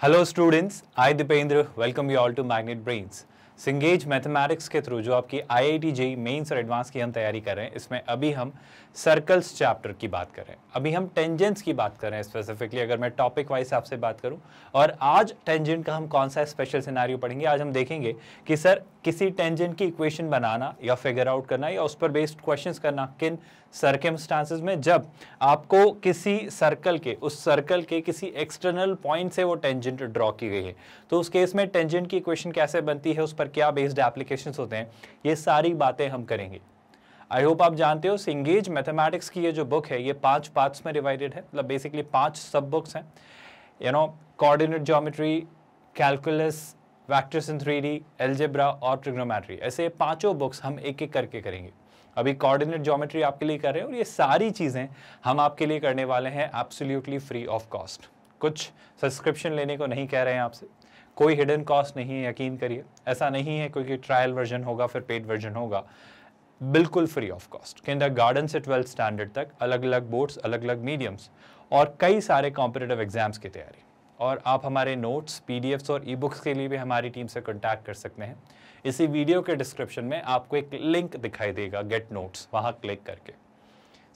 Hello students, I Dipendra, welcome you all to Magnet Brains. Cengage mathematics के through जो आपकी I I T J Mains और advance की हम तैयारी कर रहे हैं इसमें अभी हम सर्कल्स चैप्टर की बात कर रहे हैं अभी हम टेंजेंट्स की बात कर रहे हैं स्पेसिफिकली अगर मैं टॉपिक वाइज आपसे बात करूं और आज टेंजेंट का हम कौन सा स्पेशल सिनारियो पढ़ेंगे आज हम देखेंगे कि सर किसी टेंजेंट की इक्वेशन बनाना या फिगर आउट करना या उस पर बेस्ड क्वेश्चन करना किन सर्कमस्टांसिस में जब आपको किसी सर्कल के उस सर्कल के किसी एक्सटर्नल पॉइंट से वो टेंजेंट ड्रॉ की गई है तो उस केस में टेंजेंट की इक्वेशन कैसे बनती है उस पर पर क्या बेस्ड एप्लीकेशन होते हैं ये सारी बातें हम करेंगे आई होप आप जानते हो सिंगेज मैथमेटिक्स की ये जो बुक है ये पांच पार्ट्स में डिवाइडेड है मतलब बेसिकली पांच सब बुक्स हैं you know coordinate geometry calculus vectors in three D algebra और ट्रिग्नोमेट्री ऐसे पांचों बुक्स हम एक एक करके करेंगे अभी कोऑर्डिनेट ज्योमेट्री आपके लिए कर रहे हैं और ये सारी चीज़ें हम आपके लिए करने वाले हैं एब्सोल्यूटली फ्री ऑफ कॉस्ट कुछ सब्सक्रिप्शन लेने को नहीं कह रहे हैं आपसे कोई हिडन कॉस्ट नहीं है यकीन करिए ऐसा नहीं है क्योंकि ट्रायल वर्जन होगा फिर पेड वर्जन होगा बिल्कुल free of cost kindergarten से ट्वेल्थ स्टैंडर्ड तक अलग अलग बोर्ड्स अलग अलग मीडियम्स और कई सारे कॉम्पिटेटिव एग्जाम्स की तैयारी और आप हमारे नोट्स पी और ई बुक्स के लिए भी हमारी टीम से कॉन्टैक्ट कर सकते हैं इसी वीडियो के डिस्क्रिप्शन में आपको एक लिंक दिखाई देगा गेट नोट्स वहाँ क्लिक करके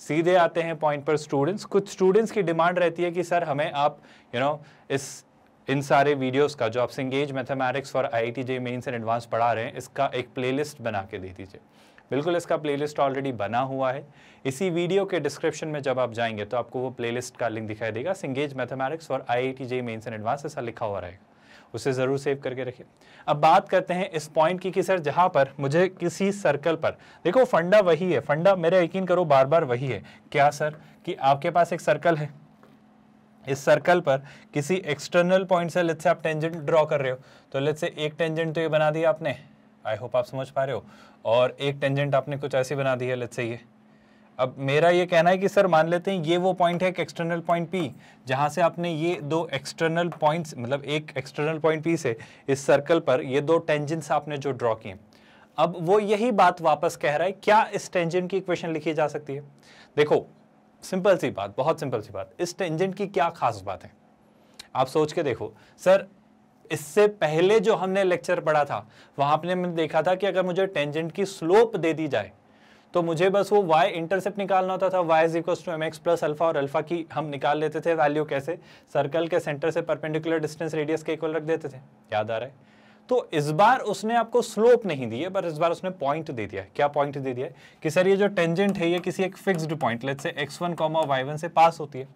सीधे आते हैं पॉइंट पर स्टूडेंट्स कुछ स्टूडेंट्स की डिमांड रहती है कि सर हमें आप यू you नो know, इस इन सारे वीडियोस का जो आप Cengage mathematics for I T J Mains and advance पढ़ा रहे हैं इसका एक प्लेलिस्ट बना के दे दीजिए बिल्कुल इसका प्लेलिस्ट ऑलरेडी बना हुआ है इसी वीडियो के डिस्क्रिप्शन में जब आप जाएंगे तो आपको वो प्लेलिस्ट का लिंक दिखाई देगा Cengage mathematics for I I T J Mains and advance ऐसा लिखा हुआ रहेगा उसे ज़रूर सेव करके रखिए अब बात करते हैं इस पॉइंट की कि सर जहाँ पर मुझे किसी सर्कल पर देखो फंडा वही है फंडा मेरा यकीन करो बार बार वही है क्या सर कि आपके पास एक सर्कल है इस सर्कल पर किसी एक्सटर्नल पॉइंट से लेट्स से आप टेंजेंट ड्रॉ कर रहे हो तो लेट्स से एक टेंजेंट तो ये बना दिया आपने आई होप आप समझ पा रहे हो और एक टेंजेंट आपने कुछ ऐसी बना दी है लेट्स से ये अब मेरा ये कहना है कि सर मान लेते हैं ये वो पॉइंट है एक एक्सटर्नल पॉइंट पी जहाँ से आपने ये दो एक्सटर्नल पॉइंट्स मतलब एक एक्सटर्नल पॉइंट पी से इस सर्कल पर ये दो टेंजेंट्स आपने जो ड्रॉ किए अब वो यही बात वापस कह रहा है क्या इस टेंजेंट की इक्वेशन लिखी जा सकती है देखो सिंपल सी बात बहुत सिंपल सी बात इस टेंजेंट की क्या खास बात है आप सोच के देखो सर इससे पहले जो हमने लेक्चर पढ़ा था वहां आपने देखा था कि अगर मुझे टेंजेंट की स्लोप दे दी जाए तो मुझे बस वो y इंटरसेप्ट निकालना होता था y is equal to M X plus alpha और अल्फा की हम निकाल लेते थे वैल्यू कैसे सर्कल के सेंटर से परपेंडिकुलर डिस्टेंस रेडियस के इक्वल रख देते थे याद आ रहा है तो इस बार उसने आपको स्लोप नहीं दी है पर इस बार उसने पॉइंट दे दिया क्या पॉइंट दे दिया कि सर ये जो टेंजेंट है ये किसी एक fixed point let's say X one comma Y से पास होती है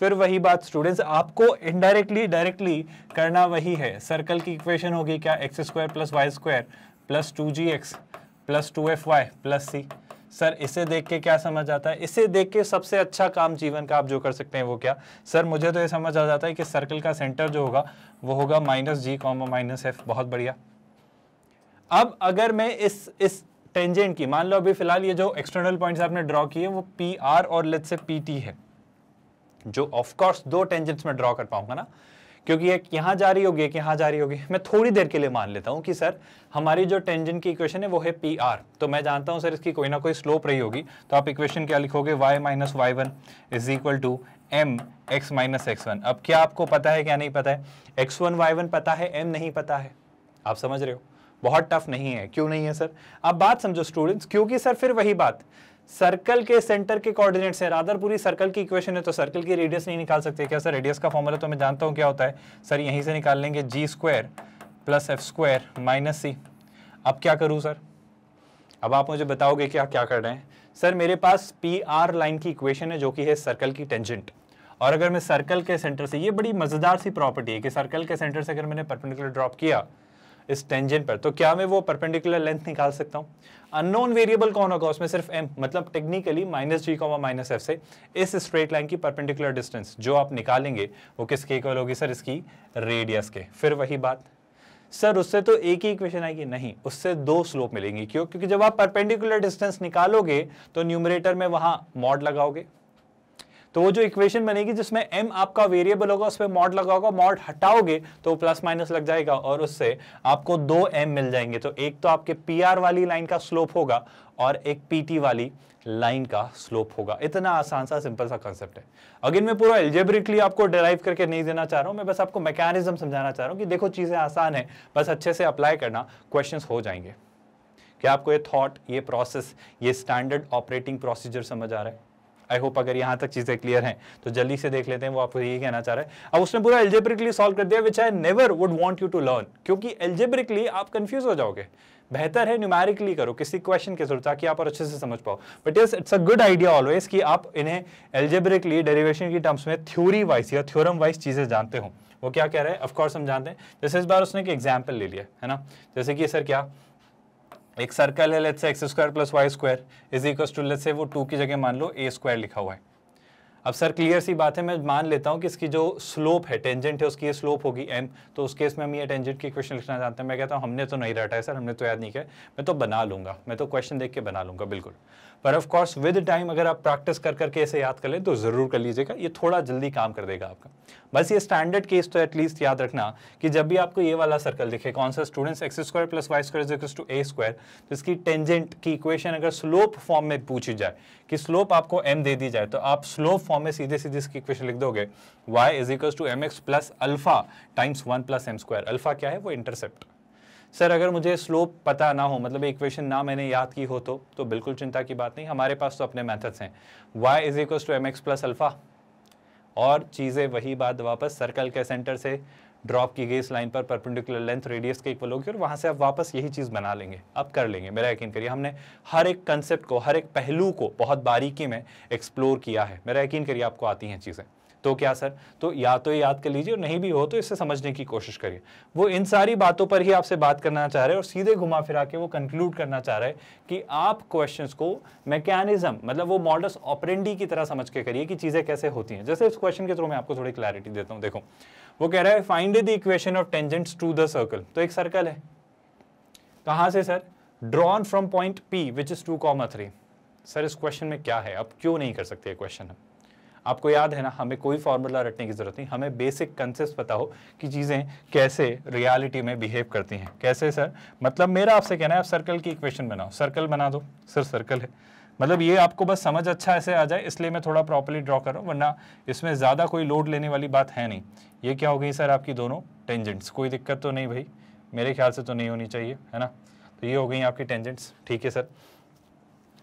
फिर वही बात स्टूडेंट्स आपको इनडायरेक्टली डायरेक्टली करना वही है सर्कल की इक्वेशन होगी क्या X square plus Y square plus two G X plus two F Y plus C sir इसे देख के क्या समझ आता है इसे देख के सबसे अच्छा काम जीवन का आप जो कर सकते हैं वो क्या सर मुझे तो ये समझ आ जाता है कि सर्कल का सेंटर जो होगा वो होगा minus G comma minus F बहुत बढ़िया अब अगर मैं इस इस टेंजेंट की मान लो अभी फिलहाल ये जो एक्सटर्नल पॉइंट आपने ड्रॉ किए वो पी आर और लेट से पी है जो ऑफकोर्स दो टेंजेंट्स में ड्रॉ कर पाऊंगा ना क्योंकि एक यहाँ जा रही होगी एक यहाँ जा रही होगी मैं थोड़ी देर के लिए मान लेता हूँ कि सर हमारी जो टेंजन की इक्वेशन है वो है पी आर तो मैं जानता हूँ सर इसकी कोई ना कोई स्लोप रही होगी तो आप इक्वेशन क्या लिखोगे Y minus Y one is equal to M X minus X one अब क्या आपको पता है क्या नहीं पता है एक्स वन वाई वन पता है एम नहीं पता है आप समझ रहे हो बहुत टफ नहीं है क्यों नहीं है सर अब बात समझो स्टूडेंट्स क्योंकि सर फिर वही बात सर्कल के सेंटर के कोऑर्डिनेट्स हैं रादर पूरी सर्कल की इक्वेशन है तो सर्कल की रेडियस नहीं निकाल सकते क्या सर रेडियस का फॉर्मूला तो मैं जानता हूँ क्या होता है सर यहीं से निकाल लेंगे G square plus F square minus C अब क्या करूँ सर अब आप मुझे बताओगे क्या क्या कर रहे हैं सर मेरे पास पी आर लाइन की इक्वेशन है जो कि है सर्कल की टेंजेंट और अगर मैं सर्कल के सेंटर से ये बड़ी मज़ेदार सी प्रॉपर्टी है कि सर्कल के सेंटर से अगर मैंने परपेंडिकुलर ड्रॉप किया इस टेंजेंट पर तो क्या मैं वो परपेंडिकुलर लेंथ निकाल सकता हूँ अननोन वेरिएबल कौन होगा उसमें सिर्फ एम मतलब technically minus G comma minus F से इस स्ट्रेट लाइन की परपेंडिकुलर डिस्टेंस जो आप निकालेंगे वो किसके इक्वल होगी सर इसकी रेडियस के फिर वही बात सर उससे तो एक ही इक्वेशन आएगी नहीं उससे दो स्लोप मिलेंगी क्यों क्योंकि जब आप परपेंडिकुलर डिस्टेंस निकालोगे तो न्यूमरेटर में वहां मॉड लगाओगे तो वो जो इक्वेशन बनेगी जिसमें एम आपका वेरिएबल होगा उस पर मॉड लगा होगा मॉड हटाओगे तो प्लस माइनस लग जाएगा और उससे आपको दो एम मिल जाएंगे तो एक तो आपके पी वाली लाइन का स्लोप होगा और एक टी वाली लाइन का स्लोप होगा इतना आसान सा सिंपल सा कॉन्सेप्ट है अगेन मैं पूरा एल्जेब्रिकली आपको डिराइव करके नहीं देना चाह रहा हूँ मैं बस आपको मैकेनिज्म समझाना चाह रहा हूँ कि देखो चीज़ें आसान है बस अच्छे से अप्लाई करना क्वेश्चंस हो जाएंगे क्या आपको ये थॉट ये प्रोसेस ये स्टैंडर्ड ऑपरेटिंग प्रोसीजर समझ आ रहा है आई होप अगर यहां तक चीज़ें क्लियर हैं तो जल्दी से देख लेते हैं वो आपको यही कहना चाह रहे हैं अब उसने पूरा एल्जेब्रिकली सॉल्व कर दिया which I never would want you to learn क्योंकि एल्जेब्रिकली आप कंफ्यूज हो जाओगे बेहतर है न्यूमेरिकली करो किसी क्वेश्चन के थ्रू ताकि आप और अच्छे से समझ पाओ but yes it's a good idea always कि आप इन्हें एल्जेब्रिकली डेरिवेशन की टर्म्स में थ्योरी वाइज या थ्योरम वाइज चीज़ें जानते हो वो क्या कह रहे हैं ऑफकोर्स हम जानते हैं जैसे इस बार उसने एक एग्जाम्पल ले लिया है ना जैसे कि सर क्या एक सर्कल है let's say X square plus Y square is equal to let's say वो टू की जगह मान लो ए स्क्वायर लिखा हुआ है अब सर क्लियर सी बात है मैं मान लेता हूँ कि इसकी जो स्लोप है टेंजेंट है उसकी स्लोप होगी एम तो उस केस में हम ये टेंजेंट की क्वेश्चन लिखना चाहते हैं मैं कहता हूँ हमने तो नहीं रटा है सर हमने तो याद नहीं किया मैं तो बना लूंगा मैं तो क्वेश्चन देख के बना लूँगा बिल्कुल पर ऑफ कोर्स विद टाइम अगर आप प्रैक्टिस कर करके इसे याद कर लें तो ज़रूर कर लीजिएगा ये थोड़ा जल्दी काम कर देगा आपका बस ये स्टैंडर्ड केस तो एटलीस्ट याद रखना कि जब भी आपको ये वाला सर्कल दिखे कौन सा students X square plus Y square to A square तो इसकी टेंजेंट की इक्वेशन अगर स्लोप फॉर्म में पूछी जाए कि स्लोप आपको एम दे दी जाए तो आप स्लोप फॉर्म में सीधे सीधे इसकी इक्वेशन लिख दोगे y is equal to M X plus alpha times one plus M square alpha क्या है वो इंटरसेप्ट सर अगर मुझे स्लोप पता ना हो मतलब इक्वेशन ना मैंने याद की हो तो तो बिल्कुल चिंता की बात नहीं हमारे पास तो अपने मैथड्स हैं y is equal to M X plus alpha और चीज़ें वही बात वापस सर्कल के सेंटर से ड्रॉप की गई इस लाइन पर परपेंडिकुलर लेंथ रेडियस के इक्वल होगी और वहाँ से आप वापस यही चीज़ बना लेंगे आप कर लेंगे मेरा यकीन करिए हमने हर एक कंसेप्ट को हर एक पहलू को बहुत बारीकी में एक्सप्लोर किया है मेरा यकीन करिए आपको आती हैं चीज़ें तो क्या सर तो या तो याद कर लीजिए और नहीं भी हो तो इससे समझने की कोशिश करिए वो इन सारी बातों पर ही आपसे बात करना चाह रहे हैं और सीधे घुमा फिरा के वो कंक्लूड करना चाह रहे हैं कि आप क्वेश्चंस को मैकेनिज्म मतलब वो मॉडल्स ऑपरेंडी की तरह समझ के करिए कि चीज़ें कैसे होती हैं जैसे इस क्वेश्चन के थ्रू मैं आपको थोड़ी क्लैरिटी देता हूँ देखो वो कह रहा है find the equation of tangents to the circle तो एक सर्कल है कहाँ से sir drawn from point P which is two comma three sir इस क्वेश्चन में क्या है आप क्यों नहीं कर सकते क्वेश्चन हम आपको याद है ना हमें कोई फार्मूला रटने की ज़रूरत नहीं हमें बेसिक कंसेप्ट पता हो कि चीज़ें कैसे रियलिटी में बिहेव करती हैं कैसे सर मतलब मेरा आपसे कहना है आप सर्कल की इक्वेशन बनाओ सर्कल बना दो सर सर्कल है मतलब ये आपको बस समझ अच्छा ऐसे आ जाए इसलिए मैं थोड़ा प्रॉपरली ड्रॉ कर रहा हूँ वरना इसमें ज़्यादा कोई लोड लेने वाली बात है नहीं ये क्या हो गई सर आपकी दोनों टेंजेंट्स कोई दिक्कत तो नहीं भाई मेरे ख्याल से तो नहीं होनी चाहिए है ना तो ये हो गई आपकी टेंजेंट्स ठीक है सर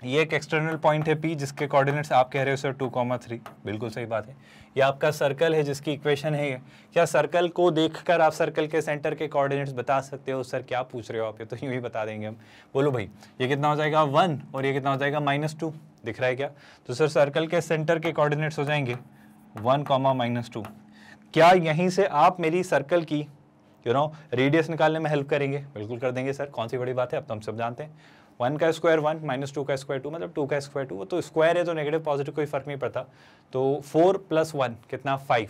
ये एक एक्सटर्नल पॉइंट है पी जिसके कोऑर्डिनेट्स आप कह रहे हो सर टू कॉमा थ्री बिल्कुल सही बात है ये आपका सर्कल है जिसकी इक्वेशन है ये क्या सर्कल को देखकर आप सर्कल के सेंटर के कोऑर्डिनेट्स बता सकते हो सर क्या पूछ रहे हो आप ये तो यूँ ही बता देंगे हम बोलो भाई ये कितना हो जाएगा वन और ये कितना हो जाएगा माइनस टू दिख रहा है क्या तो सर सर्कल के सेंटर के कॉर्डिनेट्स हो जाएंगे वन कॉमा माइनस टू क्या यहीं से आप मेरी सर्कल की यू नो रेडियस निकालने में हेल्प करेंगे बिल्कुल कर देंगे सर कौन सी बड़ी बात है अब तो हम सब जानते हैं वन का स्क्वायर वन माइनस टू का स्क्वायर टू मतलब टू का स्क्वायर टू तो स्क्वायर है तो नेगेटिव पॉजिटिव कोई फर्क नहीं पड़ता तो फोर प्लस वन कितना five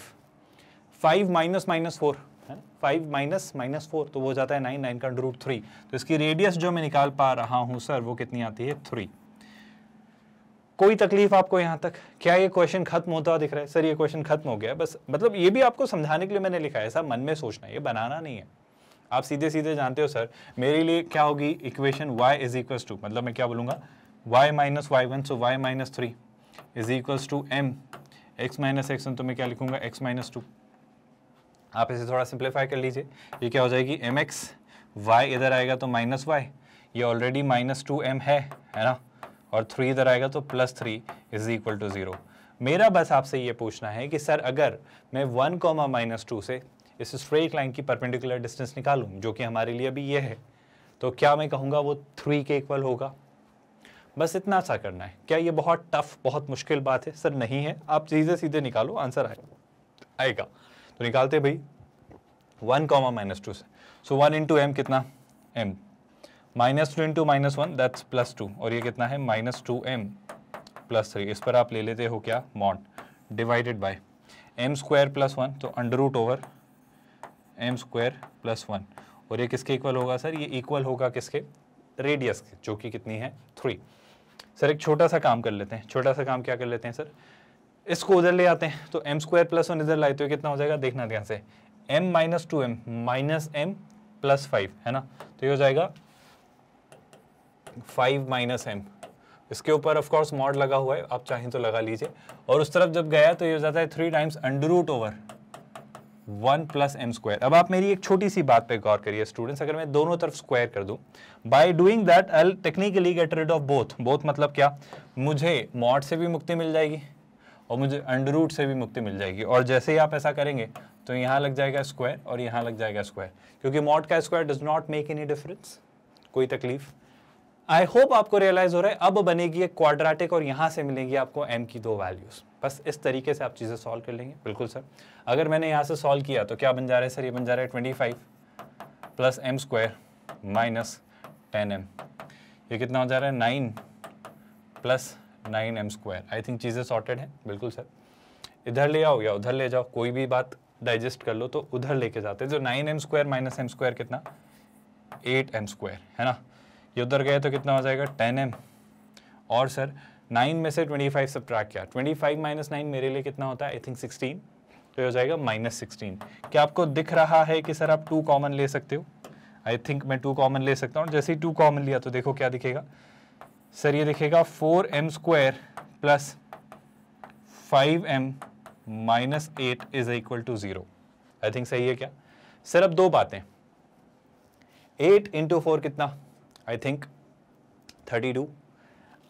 five minus minus four है ना फाइव माइनस माइनस फोर तो वो जाता है नाइन नाइन का रूट थ्री तो इसकी रेडियस जो मैं निकाल पा रहा हूँ सर वो कितनी आती है थ्री कोई तकलीफ आपको यहाँ तक क्या ये क्वेश्चन खत्म होता हुआ दिख रहा है सर ये क्वेश्चन खत्म हो गया बस मतलब ये भी आपको समझाने के लिए मैंने लिखा है ऐसा मन में सोचना ये बनाना नहीं है आप सीधे सीधे जानते हो सर मेरे लिए क्या होगी equation y is equal to मतलब मैं क्या बोलूँगा y minus Y one so Y minus three is equal to M X minus X one तो मैं क्या लिखूँगा x माइनस टू आप इसे थोड़ा सिंप्लीफाई कर लीजिए ये क्या हो जाएगी एम एक्स वाई इधर आएगा तो माइनस वाई ये ऑलरेडी माइनस टू एम है है ना और थ्री इधर आएगा तो plus three is equal to zero मेरा बस आपसे ये पूछना है कि सर अगर मैं वन कॉमा माइनस टू से इस स्ट्रेट लाइन की परपेंडिकुलर डिस्टेंस निकालूँ जो कि हमारे लिए अभी ये है तो क्या मैं कहूँगा वो थ्री के इक्वल होगा बस इतना सा करना है क्या ये बहुत टफ बहुत मुश्किल बात है सर नहीं है आप सीधे सीधे निकालो आंसर आए आएगा तो निकालते भाई वन कॉमा माइनस टू से सो वन इंटू एम कितना M minus two into minus one that's plus two और ये कितना है minus two M plus three इस पर आप ले लेते हो क्या mod divided by M square plus one तो under root over M square plus one और ये किसके इक्वल होगा सर ये इक्वल होगा किसके रेडियस के जो कि कितनी है थ्री सर एक छोटा सा काम कर लेते हैं छोटा सा काम क्या कर लेते हैं सर इसको उधर ले आते हैं तो एम स्क्वायर प्लस वन इधर लाए तो कितना हो जाएगा देखना ध्यान से M minus two M minus M plus five है ना तो ये हो जाएगा फाइव माइनस एम इसके ऊपर ऑफ कोर्स मॉड लगा हुआ है आप चाहें तो लगा लीजिए और उस तरफ जब गया तो ये हो जाता है three times under root over one plus M square अब आप मेरी एक छोटी सी बात पे गौर करिए स्टूडेंट्स अगर मैं दोनों तरफ स्क्वायर कर दूं by doing that I technically get rid of both both मतलब क्या मुझे मॉड से भी मुक्ति मिल जाएगी और मुझे अंडर रूट से भी मुक्ति मिल जाएगी और जैसे ही आप ऐसा करेंगे तो यहाँ लग जाएगा स्क्वायर और यहाँ लग जाएगा स्क्वायर क्योंकि मॉड का square does not make any difference कोई तकलीफ आई होप आपको रियलाइज हो रहा है अब बनेगी एक क्वाड्रेटिक और यहाँ से मिलेगी आपको एम की दो वैल्यूज़ बस इस तरीके से आप चीज़ें सॉल्व कर लेंगे बिल्कुल सर अगर मैंने यहाँ से सॉल्व किया तो क्या बन जा रहा है सर ये बन जा रहा है twenty five plus M square minus ten M ये कितना हो जा रहा है nine plus nine M square I think चीज़ें सॉर्टेड हैं बिल्कुल सर इधर ले आओ या उधर ले जाओ कोई भी बात डाइजेस्ट कर लो तो उधर लेके जाते जो nine M square minus M square कितना एट एम स्क्वायर है ना ये उधर गए तो कितना हो जाएगा टेन एम और सर नाइन में से ट्वेंटी फाइव सब ट्रैक किया ट्वेंटी फाइव माइनस नाइन मेरे लिए कितना होता है आई थिंक सिक्सटीन तो ये हो जाएगा माइनस सिक्सटीन क्या आपको दिख रहा है कि सर आप टू कॉमन ले सकते हो आई थिंक मैं टू कॉमन ले सकता हूँ जैसे ही टू कॉमन लिया तो देखो क्या दिखेगा सर ये दिखेगा four M square plus five M minus eight is equal to zero I think सही है क्या सर अब दो बातें एट इंटू फोर कितना आई थिंक थर्टी टू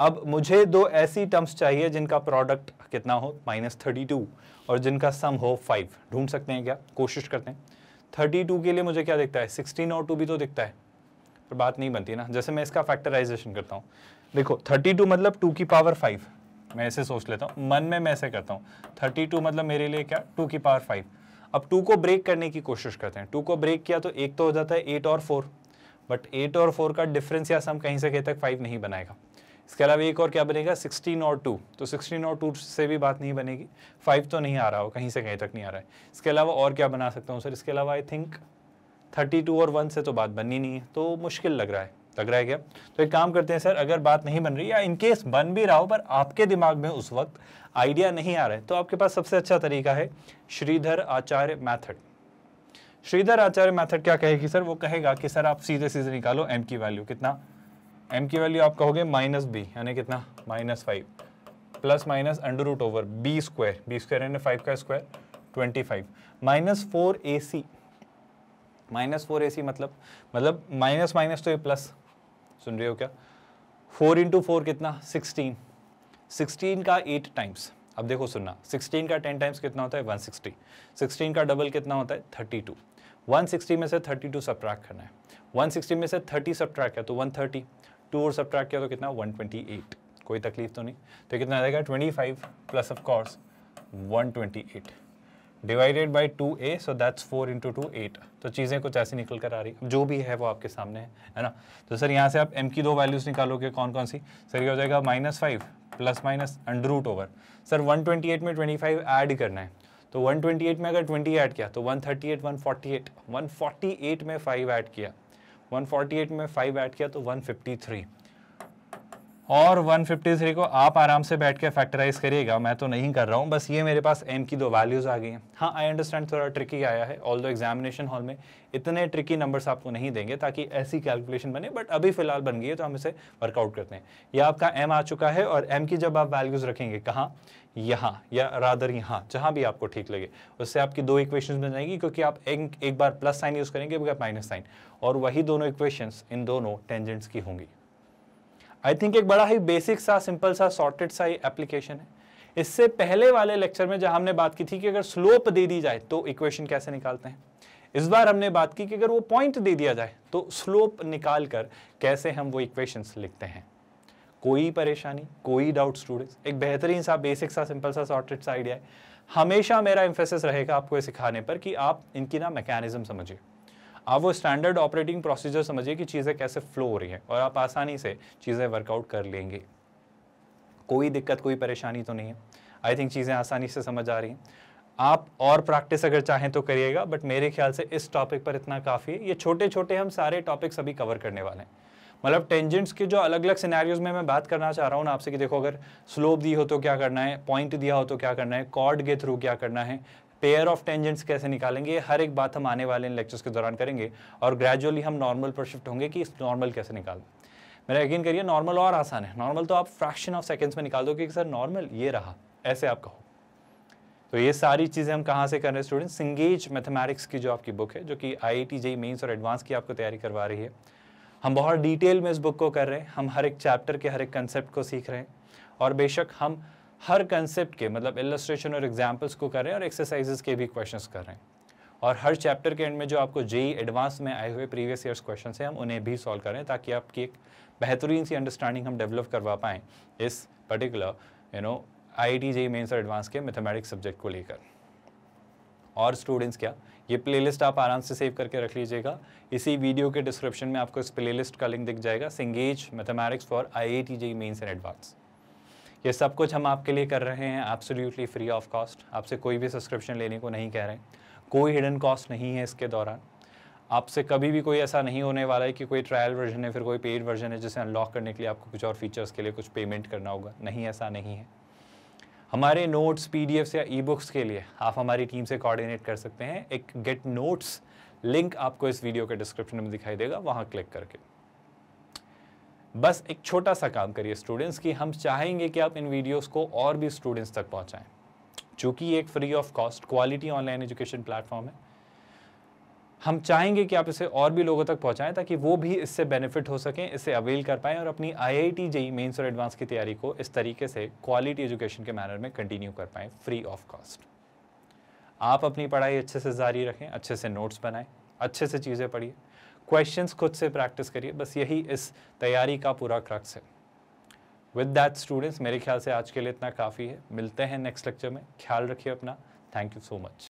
अब मुझे दो ऐसी टर्म्स चाहिए जिनका प्रोडक्ट कितना हो माइनस थर्टी टू और जिनका सम हो फाइव ढूंढ सकते हैं क्या कोशिश करते हैं थर्टी टू के लिए मुझे क्या दिखता है सिक्सटीन और टू भी तो दिखता है पर बात नहीं बनती ना जैसे मैं इसका फैक्टराइजेशन करता हूँ देखो थर्टी टू मतलब टू की पावर फाइव मैं ऐसे सोच लेता हूँ मन में मैं ऐसे करता हूँ थर्टी टू मतलब मेरे लिए क्या टू की पावर फाइव अब टू को ब्रेक करने की कोशिश करते हैं टू को ब्रेक किया तो एक तो हो जाता है एट और फोर बट एट और फोर का डिफरेंस या सम कहीं से कहीं तक फाइव नहीं बनाएगा इसके अलावा एक और क्या बनेगा सिक्सटीन और टू तो सिक्सटीन और टू से भी बात नहीं बनेगी फाइव तो नहीं आ रहा हो कहीं से कहीं तक नहीं आ रहा है इसके अलावा और क्या बना सकता हूँ सर इसके अलावा आई थिंक थर्टी टू और वन से तो बात बननी नहीं है तो मुश्किल लग रहा है लग रहा है क्या तो एक काम करते हैं सर अगर बात नहीं बन रही या इनकेस बन भी रहा हो पर आपके दिमाग में उस वक्त आइडिया नहीं आ रहा है तो आपके पास सबसे अच्छा तरीका है श्रीधर आचार्य मैथड श्रीधर आचार्य मैथड क्या कहेगी सर वो कहेगा कि सर आप सीधे सीधे निकालो एम की वैल्यू कितना एम की वैल्यू आप कहोगे माइनस बी यानी कितना minus five plus minus under root over B square B square यानी फाइव का square twenty five minus four A C minus four A C मतलब मतलब माइनस माइनस तो ये प्लस सुन रहे हो क्या फोर इंटू फोर कितना सिक्सटीन सिक्सटीन का एट टाइम्स अब देखो सुनना सिक्सटीन का टेन टाइम्स कितना होता है वन सिक्सटी सिक्सटीन का डबल कितना होता है थर्टी टू वन सिक्सटी में से थर्टी टू सब्ट्रैक्ट करना है वन सिक्सटी में से थर्टी सब्ट्रैक्ट है तो वन थर्टी टू और सब किया तो कितना 128 कोई तकलीफ तो नहीं तो कितना आएगा 25 plus of course 128 divided by two uh so that's four into two eight तो चीज़ें कुछ ऐसी निकल कर आ रही जो भी है वो आपके सामने है है ना तो सर यहाँ से आप m की दो वैल्यूज़ निकालोगे कौन कौन सी सर ये हो जाएगा minus five plus minus under root over sir 128 में 25 ऐड करना है तो 128 में अगर 20 ऐड किया तो 138 148 148 में 5 ऐड किया 148 में 5 ऐड किया तो 153 और 153 को आप आराम से बैठ के फैक्टराइज करिएगा मैं तो नहीं कर रहा हूँ बस ये मेरे पास एम की दो वैल्यूज़ आ गई हैं हाँ आई अंडरस्टैंड थोड़ा ट्रिकी आया है ऑल दो एग्जामिनेशन हॉल में इतने ट्रिकी नंबर्स आपको नहीं देंगे ताकि ऐसी कैलकुलेशन बने बट अभी फिलहाल बन गई है तो हम इसे वर्कआउट करते हैं यह आपका एम आ चुका है और एम की जब आप वैल्यूज़ रखेंगे कहाँ यहाँ या रादर यहाँ जहाँ भी आपको ठीक लगे उससे आपकी दो इक्वेशंस बन जाएगी क्योंकि आप एक, एक बार प्लस साइन यूज़ करेंगे बगैर माइनस साइन और वही दोनों इक्वेशंस इन दोनों टेंजेंट्स की होंगी आई थिंक एक बड़ा ही बेसिक सा सिंपल सा सॉर्टेड सा एप्लीकेशन है इससे पहले वाले लेक्चर में जहां हमने बात की थी कि अगर स्लोप दे दी जाए तो इक्वेशन कैसे निकालते हैं इस बार हमने बात की कि अगर वो पॉइंट दे दिया जाए तो स्लोप निकाल कर कैसे हम वो इक्वेशंस लिखते हैं कोई परेशानी कोई डाउट स्टूडेंट्स एक बेहतरीन सा बेसिक सा सिंपल सा सॉर्टेड सा आइडिया है हमेशा मेरा इंफेसिस रहेगा आपको सिखाने पर कि आप इनकी ना मैकेनिज्म समझिए आप वो स्टैंडर्ड ऑपरेटिंग प्रोसीजर समझिए कि चीज़ें कैसे फ्लो हो रही हैं और आप आसानी से चीज़ें वर्कआउट कर लेंगे कोई दिक्कत कोई परेशानी तो नहीं है आई थिंक चीज़ें आसानी से समझ आ रही हैं आप और प्रैक्टिस अगर चाहें तो करिएगा बट मेरे ख्याल से इस टॉपिक पर इतना काफ़ी है ये छोटे छोटे हम सारे टॉपिक सभी कवर करने वाले हैं मतलब टेंजेंट्स के जो अलग अलग सिनेरियोज में मैं बात करना चाह रहा हूँ आपसे कि देखो अगर स्लोप दी हो तो क्या करना है पॉइंट दिया हो तो क्या करना है कॉर्ड के थ्रू क्या करना है पेयर ऑफ टेंजेंट्स कैसे निकालेंगे हर एक बात हम आने वाले इन लेक्चर्स के दौरान करेंगे और ग्रेजुअली हम नॉर्मल पर शिफ्ट होंगे कि इस नॉर्मल कैसे निकाल मेरा यकीन करिए नॉर्मल और आसान है नॉर्मल तो आप फ्रैक्शन ऑफ सेकेंड्स में निकाल दो कि सर नॉर्मल ये रहा ऐसे आप कहो तो ये सारी चीज़ें हम कहाँ से कर रहे हैं स्टूडेंट सिंगेज मैथमेटिक्स की जो आपकी बुक है जो कि I I T JEE Mains और एडवांस की आपको तैयारी करवा रही है हम बहुत डिटेल में इस बुक को कर रहे हैं हम हर एक चैप्टर के हर एक कंसेप्ट को सीख रहे हैं और बेशक हम हर कंसेप्ट के मतलब इलस्ट्रेशन और एग्जाम्पल्स को कर रहे हैं और एक्सरसाइजेस के भी क्वेश्चन कर रहे हैं और हर चैप्टर के एंड में जो आपको जेई एडवांस e में आए हुए प्रीवियस ईयर्स क्वेश्चन हैं हम उन्हें भी सॉल्व करें ताकि आपकी एक बेहतरीन सी अंडरस्टैंडिंग हम डेवलप करवा पाएँ इस particular you know I T JEE Mains और एडवांस के मैथमेटिक्स सब्जेक्ट को लेकर और स्टूडेंट्स क्या ये प्लेलिस्ट आप आराम से सेव करके रख लीजिएगा इसी वीडियो के डिस्क्रिप्शन में आपको इस प्लेलिस्ट का लिंक दिख जाएगा Cengage mathematics for I I T JEE Mains and advance ये सब कुछ हम आपके लिए कर रहे हैं एब्सोल्युटली फ्री ऑफ कॉस्ट आपसे कोई भी सब्सक्रिप्शन लेने को नहीं कह रहे कोई हिडन कॉस्ट नहीं है इसके दौरान आपसे कभी भी कोई ऐसा नहीं होने वाला है कि कोई ट्रायल वर्जन है फिर कोई पेड वर्जन है जिसे अनलॉक करने के लिए आपको कुछ और फीचर्स के लिए कुछ पेमेंट करना होगा नहीं ऐसा नहीं है हमारे नोट्स पी या ई बुक्स के लिए आप हमारी टीम से कॉर्डिनेट कर सकते हैं एक गेट नोट्स लिंक आपको इस वीडियो के डिस्क्रिप्शन में दिखाई देगा वहाँ क्लिक करके बस एक छोटा सा काम करिए स्टूडेंट्स कि हम चाहेंगे कि आप इन वीडियोस को और भी स्टूडेंट्स तक पहुंचाएं चूंकि एक free of cost quality online education platform है हम चाहेंगे कि आप इसे और भी लोगों तक पहुंचाएं ताकि वो भी इससे बेनिफिट हो सकें इसे अवेल कर पाएं और अपनी I I T JEE Mains और एडवांस की तैयारी को इस तरीके से क्वालिटी एजुकेशन के मैनर में कंटिन्यू कर पाएं फ्री ऑफ कॉस्ट आप अपनी पढ़ाई अच्छे से जारी रखें अच्छे से नोट्स बनाएं अच्छे से चीज़ें पढ़िए क्वेश्चंस खुद से प्रैक्टिस करिए बस यही इस तैयारी का पूरा क्रक्स है विद दैट स्टूडेंट्स मेरे ख्याल से आज के लिए इतना काफ़ी है मिलते हैं नेक्स्ट लेक्चर में ख्याल रखिए अपना थैंक यू सो मच